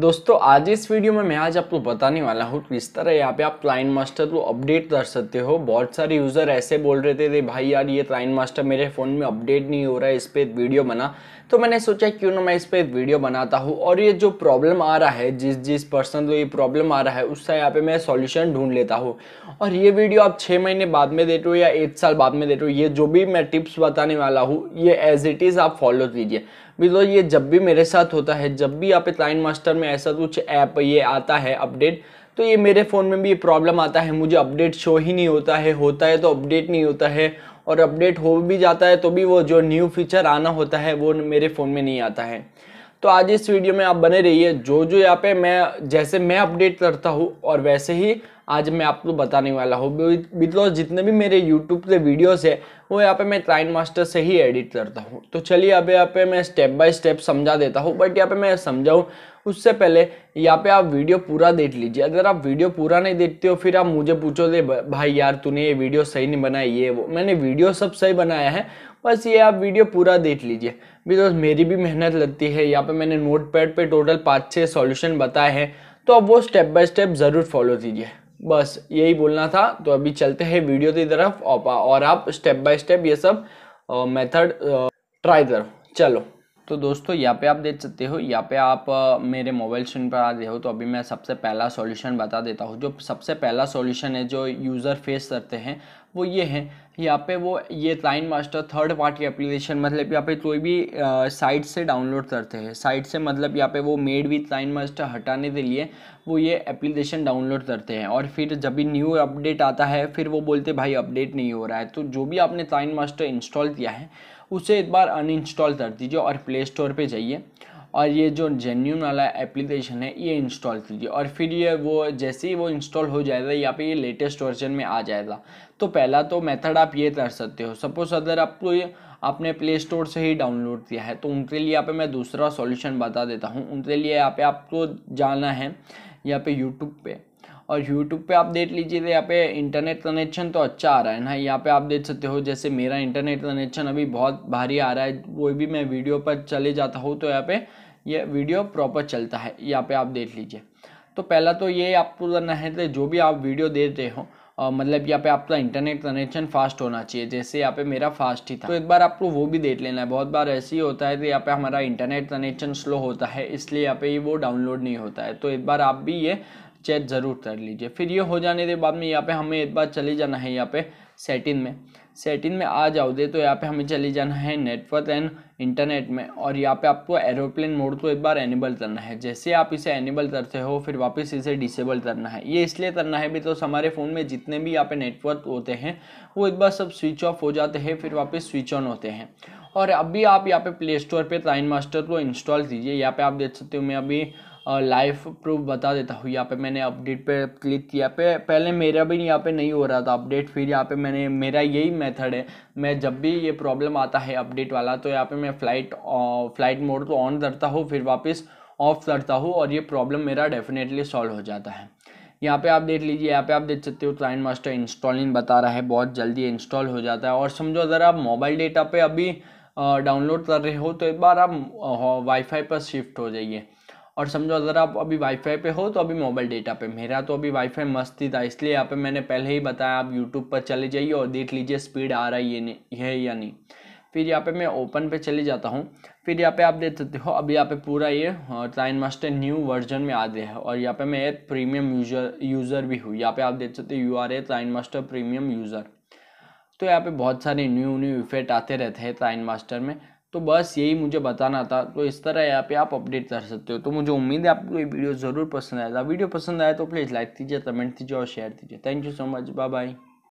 दोस्तों आज इस वीडियो में मैं आज आपको बताने वाला हूँ किस तरह यहाँ पे आप क्लाइन मास्टर को अपडेट कर सकते हो बहुत सारे यूज़र ऐसे बोल रहे थे भाई यार ये क्लाइन मास्टर मेरे फ़ोन में अपडेट नहीं हो रहा है इस पर एक वीडियो बना तो मैंने सोचा क्यों ना मैं इस पर एक वीडियो बनाता हूँ और ये जो प्रॉब्लम आ रहा है जिस जिस पर्सन को ये प्रॉब्लम आ रहा है उसका यहाँ पे मैं सोल्यूशन ढूंढ लेता हूँ और ये वीडियो आप छः महीने बाद में देखो या एक साल बाद में देखो ये जो भी मैं टिप्स बताने वाला हूँ ये एज इट इज़ आप फॉलो कीजिए बिलो ये जब भी मेरे साथ होता है जब भी आप क्लाइन मास्टर में में ऐसा कुछ ऐप ये आता है अपडेट तो ये मेरे फ़ोन में भी ये प्रॉब्लम आता है मुझे अपडेट शो ही नहीं होता है होता है तो अपडेट नहीं होता है और अपडेट हो भी जाता है तो भी वो जो न्यू फीचर आना होता है वो मेरे फ़ोन में नहीं आता है तो आज इस वीडियो में आप बने रहिए जो जो यहाँ पे मैं जैसे मैं अपडेट करता हूँ और वैसे ही आज मैं आपको बताने वाला हूँ बिकॉज जितने भी मेरे यूट्यूब पे वीडियोस है वो यहाँ पे मैं ट्राइन मास्टर से ही एडिट करता हूँ तो चलिए अब यहाँ पे मैं स्टेप बाय स्टेप समझा देता हूँ बट यहाँ पे मैं समझाऊँ उससे पहले यहाँ पे आप वीडियो पूरा देख लीजिए अगर आप वीडियो पूरा नहीं देखते हो फिर आप मुझे पूछो दे भाई यार तूने ये वीडियो सही नहीं बनाई ये वो मैंने वीडियो सब सही बनाया है बस ये आप वीडियो पूरा देख लीजिए बिकॉज मेरी भी मेहनत लगती है यहाँ पे मैंने नोट पैड पर टोटल पाँच छः सॉल्यूशन बताए हैं तो आप वो स्टेप बाय स्टेप ज़रूर फॉलो कीजिए बस यही बोलना था तो अभी चलते हैं वीडियो की तरफ और आप स्टेप बाय स्टेप ये सब मेथड ट्राई करो चलो तो दोस्तों यहाँ पे आप देख सकते हो यहाँ पे आप मेरे मोबाइल स्क्रीन पर आ गए हो तो अभी मैं सबसे पहला सॉल्यूशन बता देता हूँ जो सबसे पहला सॉल्यूशन है जो यूज़र फेस करते हैं वो ये है यहाँ पे वो ये line master third party application मतलब यहाँ पे कोई भी साइट से डाउनलोड करते हैं साइट से मतलब यहाँ पे वो मेड विथ लाइन मास्टर हटाने के लिए वो ये एप्लीकेशन डाउनलोड करते हैं और फिर जब भी न्यू अपडेट आता है फिर वो बोलते भाई अपडेट नहीं हो रहा है तो जो भी आपने लाइन मास्टर इंस्टॉल किया है उसे एक बार अनइंस्टॉल कर दीजिए और प्ले स्टोर पर जाइए और ये जो जेन्यून वाला एप्लीकेशन है ये इंस्टॉल कीजिए और फिर ये वो जैसे ही वो इंस्टॉल हो जाएगा या फिर ये लेटेस्ट वर्जन में आ जाएगा तो पहला तो मेथड आप ये कर सकते हो सपोज अगर आपको ये आपने प्ले स्टोर से ही डाउनलोड किया है तो उनके लिए यहाँ पे मैं दूसरा सॉल्यूशन बता देता हूँ उनके लिए यहाँ पे आपको जाना है यहाँ पे यूट्यूब पे और यूट्यूब पे आप देख लीजिए तो यहाँ पे इंटरनेट कनेक्शन तो अच्छा आ रहा है ना यहाँ पे आप देख सकते हो जैसे मेरा इंटरनेट कनेक्शन अभी बहुत भारी आ रहा है कोई भी मैं वीडियो पर चले जाता हूँ तो यहाँ पर ये वीडियो प्रॉपर चलता है यहाँ पे आप देख लीजिए तो पहला तो ये आपको करना है तो जो भी आप वीडियो रहे हो आ, मतलब यहाँ पे आपका इंटरनेट कनेक्शन फास्ट होना चाहिए जैसे यहाँ पे मेरा फास्ट ही था तो एक बार आपको वो भी देख लेना है बहुत बार ऐसे ही होता है कि यहाँ पे हमारा इंटरनेट कनेक्शन स्लो होता है इसलिए यहाँ पे वो डाउनलोड नहीं होता है तो एक बार आप भी ये चेक ज़रूर कर लीजिए फिर ये हो जाने के बाद में यहाँ पे हमें एक बार चले जाना है यहाँ पे सेटिंग में सेटिंग में आ जाओगे तो यहाँ पे हमें चले जाना है नेटवर्क एंड इंटरनेट में और यहाँ पे आपको एरोप्लेन मोड को एक बार एनेबल करना है जैसे आप इसे एनेबल करते हो फिर वापस इसे डिसेबल करना है ये इसलिए करना है भी तो हमारे फ़ोन में जितने भी यहाँ पे नेटवर्क होते हैं वो एक बार सब स्विच ऑफ हो जाते हैं फिर वापस स्विच ऑन होते हैं और अभी आप यहाँ पे प्ले स्टोर पर टाइन मास्टर को इंस्टॉल कीजिए यहाँ पे आप देख सकते हो मैं अभी लाइफ प्रूफ बता देता हूँ यहाँ पे मैंने अपडेट पे क्लिक किया पे पहले मेरा भी यहाँ पे नहीं हो रहा था अपडेट फिर यहाँ पे मैंने मेरा यही मेथड है मैं जब भी ये प्रॉब्लम आता है अपडेट वाला तो यहाँ पे मैं फ़्लाइट फ़्लाइट मोड तो ऑन करता हूँ फिर वापस ऑफ करता हूँ और ये प्रॉब्लम मेरा डेफिनेटली सॉल्व हो जाता है यहाँ पे आप देख लीजिए यहाँ पे आप देख सकते हो क्लाइंट मास्टर इंस्टॉलिंग बता रहा है बहुत जल्दी इंस्टॉल हो जाता है और समझो अगर आप मोबाइल डेटा पे अभी डाउनलोड कर रहे हो तो एक बार आप वाईफाई पर शिफ्ट हो जाइए और समझो अगर आप अभी वाईफाई पे हो तो अभी मोबाइल डेटा पे मेरा तो अभी वाईफाई मस्त ही था इसलिए यहाँ पे मैंने पहले ही बताया आप यूट्यूब पर चले जाइए और देख लीजिए स्पीड आ रहा है, ये नहीं है या नहीं फिर यहाँ पे मैं ओपन पे चले जाता हूँ फिर यहाँ पे आप देख सकते हो अभी यहाँ पे पूरा ये टाइन मास्टर न्यू वर्जन में आ गया है और यहाँ पे मैं एक प्रीमियम यूजर यूज़र भी हूँ यहाँ पे आप देख सकते हो यू आर ए टाइन मास्टर प्रीमियम यूज़र तो यहाँ पे बहुत सारे न्यू न्यू इफेक्ट आते रहते हैं टाइन मास्टर में तो बस यही मुझे बताना था तो इस तरह यहाँ पे आप अपडेट कर सकते हो तो मुझे उम्मीद है आपको ये वीडियो ज़रूर पसंद आएगा वीडियो पसंद आया तो प्लीज़ लाइक कीजिए कमेंट कीजिए और शेयर कीजिए thank you so much bye bye